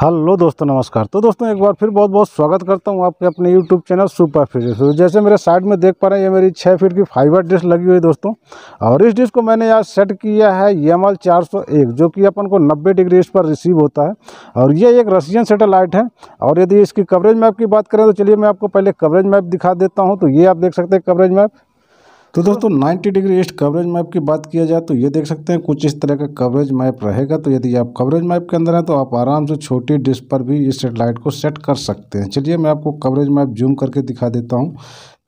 hello दोस्तों नमस्कार तो दोस्तों एक बार फिर बहुत बहुत स्वागत करता हूँ आपके अपने यूट्यूब चैनल सुपर फिट तो जैसे मेरे साइड में देख पा रहे हैं ये मेरी छः फीट की फाइबर डिश लगी हुई है दोस्तों और इस डिश को मैंने यहाँ सेट किया है एम एल जो कि अपन को 90 डिग्री इस पर रिसीव होता है और ये एक रशियन सेटेलाइट है और यदि इसकी कवरेज मैप की बात करें तो चलिए मैं आपको पहले कवरेज मैप दिखा देता हूँ तो ये आप देख सकते हैं कवरेज मैप तो दोस्तों 90 डिग्री ईस्ट कवरेज मैप की बात किया जाए तो ये देख सकते हैं कुछ इस तरह का कवरेज मैप रहेगा तो यदि आप कवरेज मैप के अंदर हैं तो आप आराम से छोटी डिस्क पर भी इस सेटेलाइट को सेट कर सकते हैं चलिए मैं आपको कवरेज मैप जूम करके दिखा देता हूँ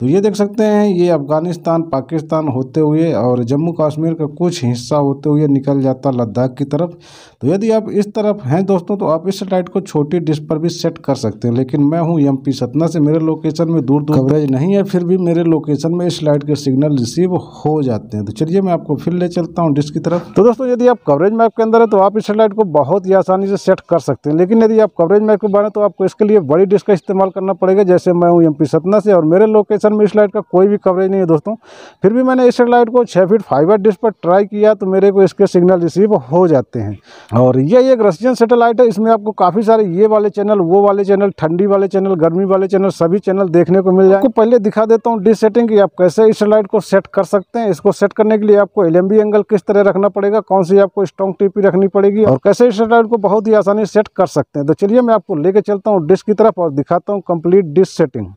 तो ये देख सकते हैं ये अफ़गानिस्तान पाकिस्तान होते हुए और जम्मू कश्मीर का कुछ हिस्सा होते हुए निकल जाता लद्दाख की तरफ तो यदि आप इस तरफ हैं दोस्तों तो आप इस सेटेलाइट को छोटी डिश पर भी सेट कर सकते हैं लेकिन मैं हूँ एम पी सतना से मेरे लोकेशन में दूर दूर कवरेज नहीं है फिर भी मेरे लोकेशन में इस लाइट के सिग्नल रिसीव हो जाते हैं तो चलिए मैं आपको फिर ले चलता हूँ डिश की तरफ तो दोस्तों यदि आप कवरेज मैप के अंदर है तो आप इस सेटेलाइट को बहुत ही आसानी से सेट कर सकते हैं लेकिन यदि आप कवरेज मैप के बारे तो आपको इसके लिए बड़ी डिश का इस्तेमाल करना पड़ेगा जैसे मैं हूँ एम सतना से और मेरे लोकेशन कंडीशन में इस लाइट का कोई भी कवरेज नहीं है दोस्तों फिर भी मैंने इस लाइट को छः फीट फाइबर डिस्क पर ट्राई किया तो मेरे को इसके सिग्नल रिसीव हो जाते हैं और ये एक रशियन सेटेलाइट है इसमें आपको काफ़ी सारे ये वाले चैनल वो वाले चैनल ठंडी वाले चैनल गर्मी वाले चैनल सभी चैनल देखने को मिल जाए आपको पहले दिखा देता हूँ डिस सेटिंग आप कैसे इस लाइट को सेट कर सकते हैं इसको सेट करने के लिए आपको एल एंगल किस तरह रखना पड़ेगा कौन सी आपको स्ट्रॉन्ग टीपी रखनी पड़ेगी और कैसे इस लाइट को बहुत ही आसानी सेट कर सकते हैं तो चलिए मैं आपको लेके चलता हूँ डिस्क की तरफ और दिखाता हूँ कंप्लीट डिस्क सेटिंग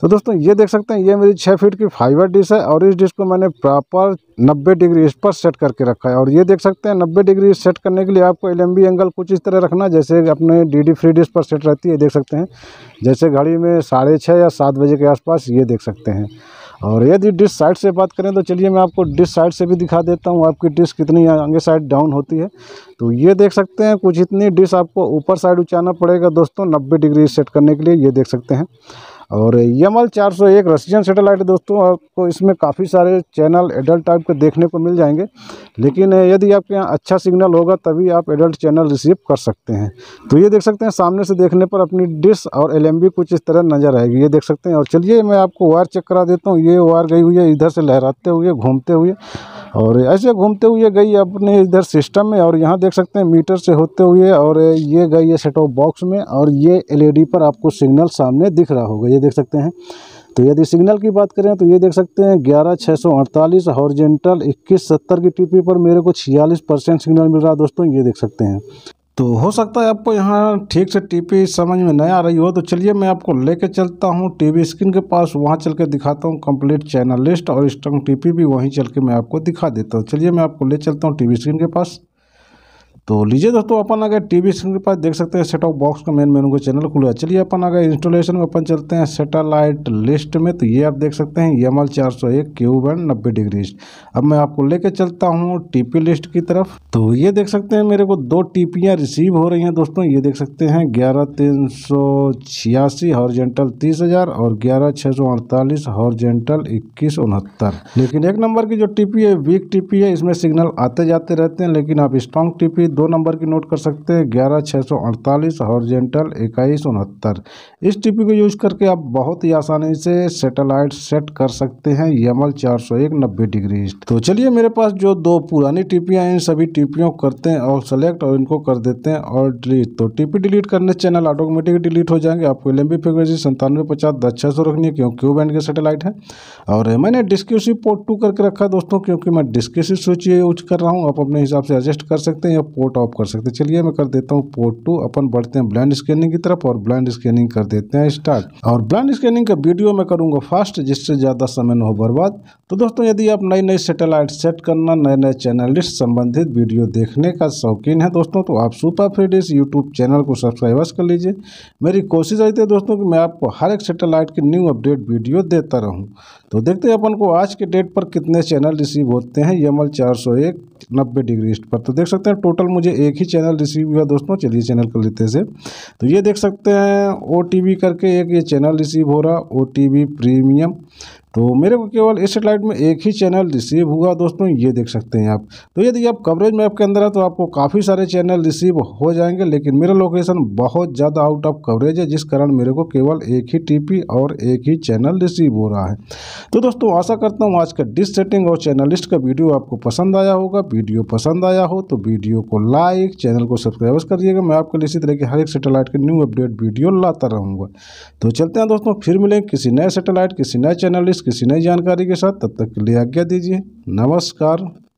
तो दोस्तों ये देख सकते हैं ये मेरी छः फीट की फाइबर डिश है और इस डिश को मैंने प्रॉपर 90 डिग्री इस पर सेट करके रखा है और ये देख सकते हैं 90 डिग्री सेट करने के लिए आपको एल एंगल कुछ इस तरह रखना जैसे अपने डी डी फ्री डिश पर सेट रहती है देख सकते हैं जैसे घड़ी में साढ़े छः या सात बजे के आसपास ये देख सकते हैं और यदि डिश साइड से बात करें तो चलिए मैं आपको डिश साइड से भी दिखा देता हूँ आपकी डिश कितनी आगे साइड डाउन होती है तो ये देख सकते हैं कुछ इतनी डिश आपको ऊपर साइड उचाना पड़ेगा दोस्तों नब्बे डिग्री सेट करने के लिए ये देख सकते हैं और यमल एक रशियन सेटेलाइट दोस्तों आपको इसमें काफ़ी सारे चैनल एडल्ट टाइप के देखने को मिल जाएंगे लेकिन यदि आपके यहाँ अच्छा सिग्नल होगा तभी आप एडल्ट चैनल रिसीव कर सकते हैं तो ये देख सकते हैं सामने से देखने पर अपनी डिश और एल कुछ इस तरह नज़र आएगी ये देख सकते हैं और चलिए मैं आपको वायर चेक करा देता हूँ ये वायर गई हुई है इधर से लहराते हुए घूमते हुए और ऐसे घूमते हुए गई अपने इधर सिस्टम में और यहाँ देख सकते हैं मीटर से होते हुए और ये गई है सेट ऑफ बॉक्स में और ये एलईडी पर आपको सिग्नल सामने दिख रहा होगा ये देख सकते हैं तो यदि सिग्नल की बात करें तो ये देख सकते हैं ग्यारह छः सौ अड़तालीस हॉर्जेंटल इक्कीस सत्तर की टीपी पर मेरे को छियालीस परसेंट सिग्नल मिल रहा है दोस्तों ये देख सकते हैं तो हो सकता है आपको यहाँ ठीक से टीपी समझ में नहीं आ रही हो तो चलिए मैं आपको लेके चलता हूँ टीवी स्क्रीन के पास वहाँ चल के दिखाता हूँ कंप्लीट चैनल लिस्ट और स्ट्रॉन्ग टीपी भी वहीं चल के मैं आपको दिखा देता हूँ चलिए मैं आपको ले चलता हूँ टीवी स्क्रीन के पास तो लीजिए दोस्तों अपन अगर टीवी स्क्रीन के पास देख सकते हैं सेट ऑफ बॉक्स का मेन मेनू का चैनल खुला चलिए अपन अगर इंस्टॉलेशन में अपन चलते हैं सेटेलाइट लिस्ट में तो ये आप देख सकते हैं एम एल चार सौ एक क्यूब एंड नब्बे डिग्री अब मैं आपको लेके चलता हूँ टीपी लिस्ट की तरफ तो ये देख सकते हैं मेरे को दो टीपियाँ रिसीव हो रही हैं दोस्तों ये देख सकते हैं ग्यारह तीन सौ छियासी हॉर्जेंटल तीस हज़ार और ग्यारह छः सौ अड़तालीस हॉर्जेंटल इक्कीस उनहत्तर लेकिन एक नंबर की जो टीपी है वीक टीपी है इसमें सिग्नल आते जाते रहते हैं लेकिन आप स्ट्रॉन्ग टीपी दो नंबर की नोट कर सकते हैं ग्यारह छः सौ अड़तालीस हॉर्जेंटल इक्कीस उनहत्तर इस टीपी को यूज करके आप बहुत ही आसानी से सेटेलाइट सेट कर सकते हैं यमल चार सौ एक नब्बे डिग्री तो चलिए मेरे पास जो दो पुरानी टीपियाँ हैं इन सभी टीपियों करते हैं और सेलेक्ट और इनको कर देते हैं और डिलीट तो टीपी डिलीट करने चैनल ऑटोमेटिक डिलीट हो जाएंगे आपको एल एम बी फ्रिक्वेंसी संतानवे पचास दस छः सौ रखनी है क्यों क्यू बैंड के सेटेलाइट है और मैंने डिस्क्यूसिव पोर्ट टू करके रखा दोस्तों क्योंकि मैं डिस्क्यूसिव स्विच यूज कर रहा हूँ आप अपने हिसाब से एडजस्ट कर सकते हैं या पोर्ट पोर्ट ऑफ कर सकते हैं चलिए मैं कर देता हूँ पोर्ट टू अपन बढ़ते हैं ब्लाइंड स्कैनिंग की तरफ और ब्लाइंड स्कैनिंग कर देते हैं स्टार्ट और ब्लाइंड स्कैनिंग का वीडियो मैं करूँगा फास्ट जिससे ज़्यादा समय न हो बर्बाद तो दोस्तों यदि आप नई नई सेटेलाइट सेट करना नए नए चैनलिस्ट संबंधित वीडियो देखने का शौकीन है दोस्तों तो आप सुपर फ्रीड इस यूट्यूब चैनल को सब्सक्राइबर्स कर लीजिए मेरी कोशिश रहती है दोस्तों कि मैं आपको हर एक सेटेलाइट की न्यू अपडेट वीडियो देता रहूँ तो देखते हैं अपन को आज के डेट पर कितने चैनल रिसीव होते हैं यमल चार सौ एक नब्बे डिग्री पर तो देख सकते हैं टोटल मुझे एक ही चैनल रिसीव हुआ दोस्तों चलिए चैनल कर लेते हैं तो ये देख सकते हैं ओ करके एक ये चैनल रिसीव हो रहा ओ प्रीमियम तो मेरे को केवल इस सेटेलाइट में एक ही चैनल रिसीव हुआ दोस्तों ये देख सकते हैं आप तो यदि आप कवरेज मैप के अंदर है तो आपको काफ़ी सारे चैनल रिसीव हो जाएंगे लेकिन मेरा लोकेशन बहुत ज़्यादा आउट ऑफ कवरेज है जिस कारण मेरे को केवल एक ही टी और एक ही चैनल रिसीव हो रहा है तो दोस्तों आशा करता हूँ आज का डिस सेटिंग और चैनलिस्ट का वीडियो आपको पसंद आया होगा वीडियो पसंद आया हो तो वीडियो को लाइक चैनल को सब्सक्राइब करिएगा मैं आपके लिए इसी तरह के हर एक सेटेलाइट के न्यू अपडेट वीडियो लाता रहूँगा तो चलते हैं दोस्तों फिर मिलेंगे किसी नए सेटेलाइट किसी नए चैनलिस्ट किसी नई जानकारी के साथ तब तक के लिए आज्ञा दीजिए नमस्कार